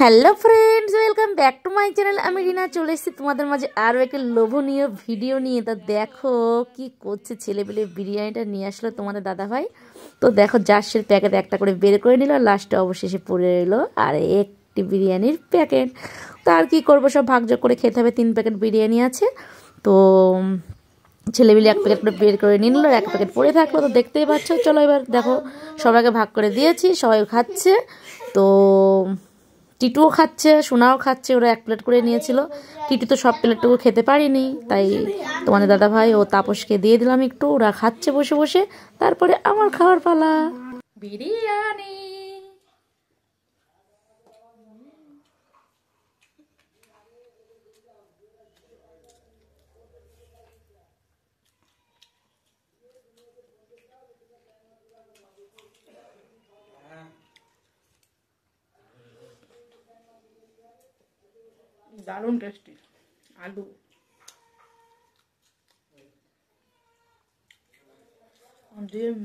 hello friends welcome back to my channel আমি রিনা চলে এসেছি তোমাদের মাঝে আরও একটা লোভনীয় ভিডিও নিয়ে তা দেখো কি করছে ছেলেপেলে বিরিয়ানিটা নিয়ে আসলো তোমাদের দাদাভাই তো দেখো জার্সির প্যাকেট একটা করে বের করে নিল লাস্টে অবশেষে পড়ে রইলো আর একটি বিরিয়ানির প্যাকেট তো আর কী করবো সব ভাগযোগ করে খেতে হবে তিন প্যাকেট বিরিয়ানি আছে তো ছেলেপিলে এক প্যাকেট করে বের করে নিয়ে নিল এক প্যাকেট পড়ে থাকলো তো দেখতেই পাচ্ছ চলো এবার দেখো সবাইকে ভাগ করে দিয়েছি সবাই খাচ্ছে তো টিটুও খাচ্ছে সোনাও খাচ্ছে ওরা এক প্লেট করে নিয়েছিল টিটু তো সব প্লেটটুকু খেতে পারিনি তাই তোমাদের দাদা ভাই ও তাপসকে দিয়ে দিলাম একটু ওরা খাচ্ছে বসে বসে তারপরে আমার খাওয়ার পালা বিরিয়ানি দারুণ টেস্টি আলু ডিম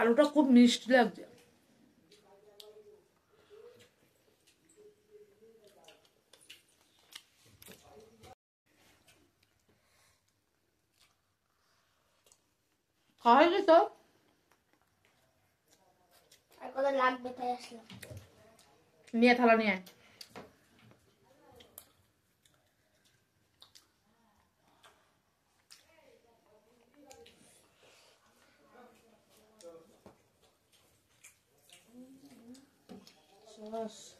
আলুটা খুব মিষ্টি লাগছে খাওয়া হয়ে গেছে আর কত লাগবে তাই আসলাম নিয়ে থালা নিয়ে সস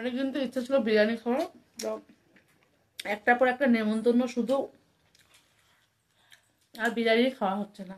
অনেকদিন মানে তো ইচ্ছা ছিল বিরিয়ানি খাওয়ার তো একটার পর একটা নেমন্তন্ন শুধু আর বিরিয়ানি খাওয়া হচ্ছে না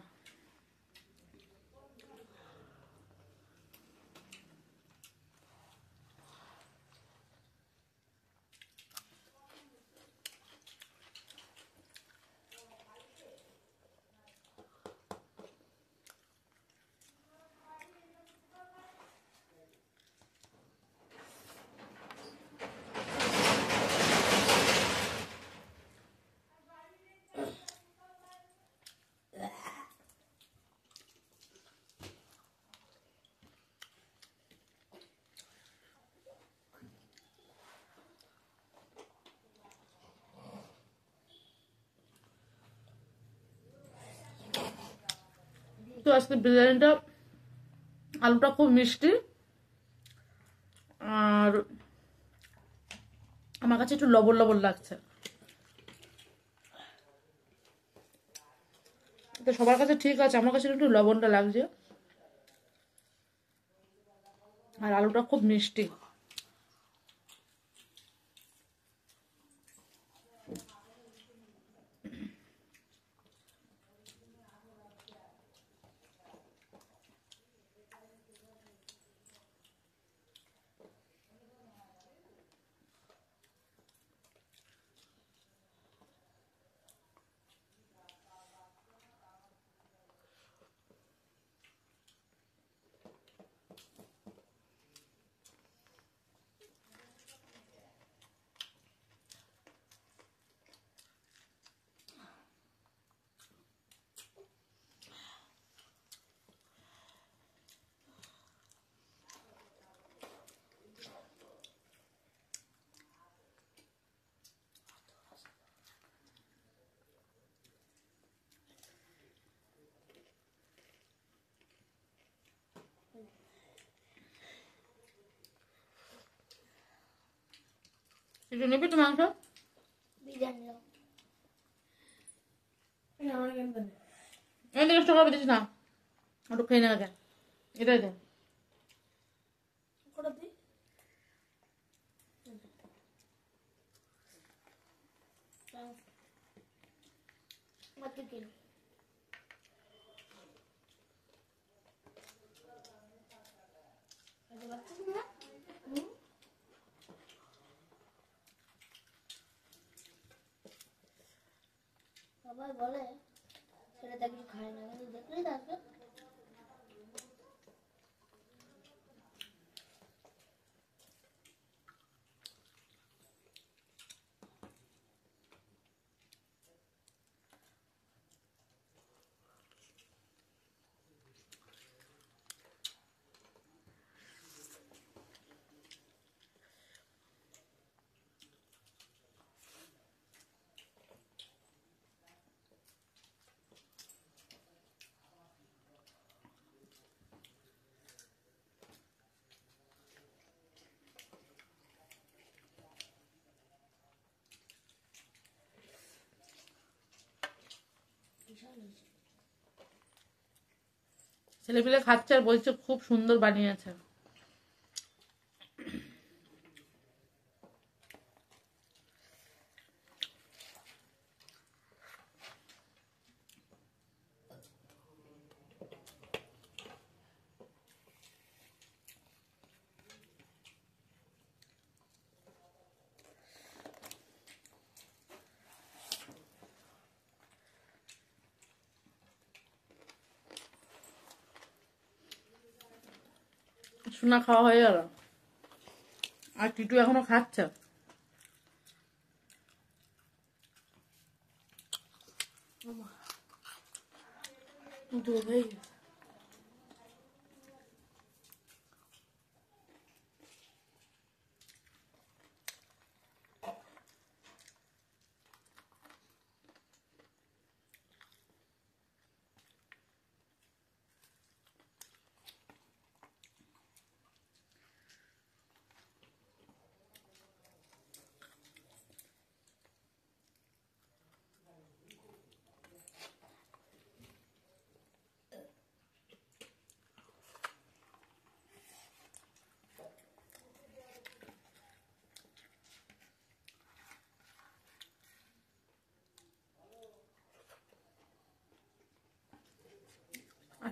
তো আজকে বিরিয়ানিটা আলুটা খুব মিষ্টি আর আমার কাছে একটু লবণ লবণ লাগছে তো সবার কাছে ঠিক আছে আমার কাছে একটু লবণটা লাগছে আর আলুটা খুব মিষ্টি এটা নেবে তো মাংস এটা কষ্ট করবে দিচ্ছি না ওটা খেয়ে নেবে এটাই দে What do you সবাই বলে সেটা তো কিছু খায় না কিন্তু দেখলেই থাকবে ছেলেপিলে খাচ্ছে আর বলছে খুব সুন্দর বানিয়েছে সোনা খাওয়া হয়ে গেল আর টিটু এখনো খাচ্ছে দুধ ভাই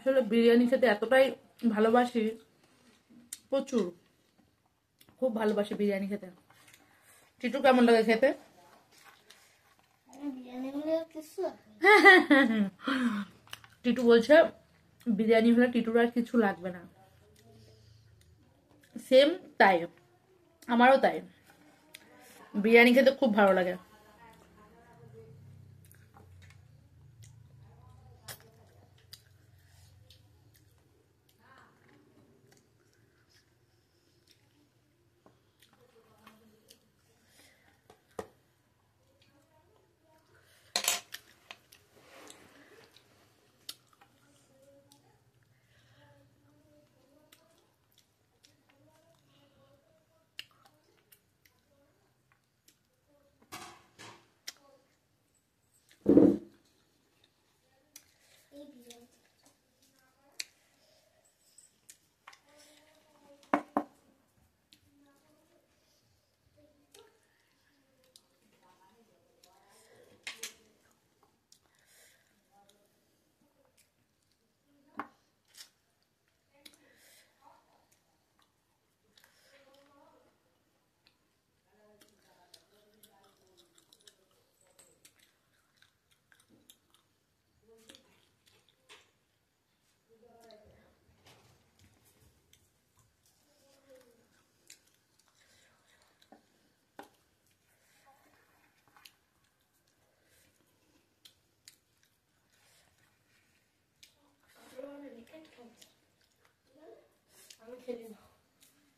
আসলে বিরিয়ানি খেতে এতটাই ভালোবাসি প্রচুর খুব ভালোবাসি বিরিয়ানি খেতে টিটু কেমন লাগে খেতে টিটু বলছে বিরিয়ানি হলে টিটুর আর কিছু লাগবে না সেম তাই আমারও তাই বিরিয়ানি খেতে খুব ভালো লাগে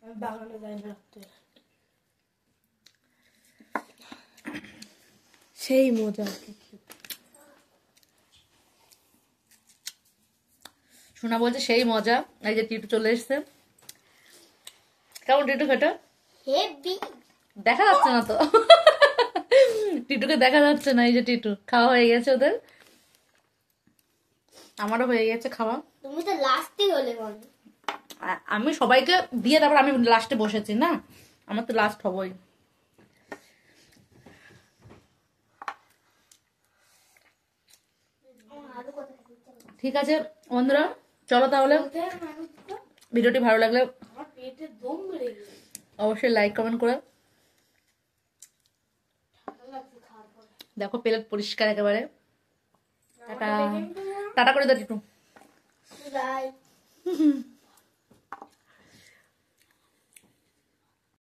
আমি বাগানে যাই রাখতে সেই মজা শোনা বলছে সেই মজা এই যে টিটু চলে এসছে কেমন টিটু খেটা দেখা যাচ্ছে না তো টিটুকে দেখা যাচ্ছে না এই যে টিটু খাওয়া হয়ে গেছে ওদের আমারও হয়ে গেছে খাওয়া তুমি তো লাস্টই হলে বলো আমি সবাইকে দিয়ে তারপর আমি লাস্টে বসেছি না আমার তো লাস্ট হবই ঠিক আছে বন্ধুরা চলো তাহলে ভিডিওটি ভালো লাগলে অবশ্যই লাইক কমেন্ট করে দেখো প্লেট পরিষ্কার একেবারে টাটা টাটা করে দাও একটু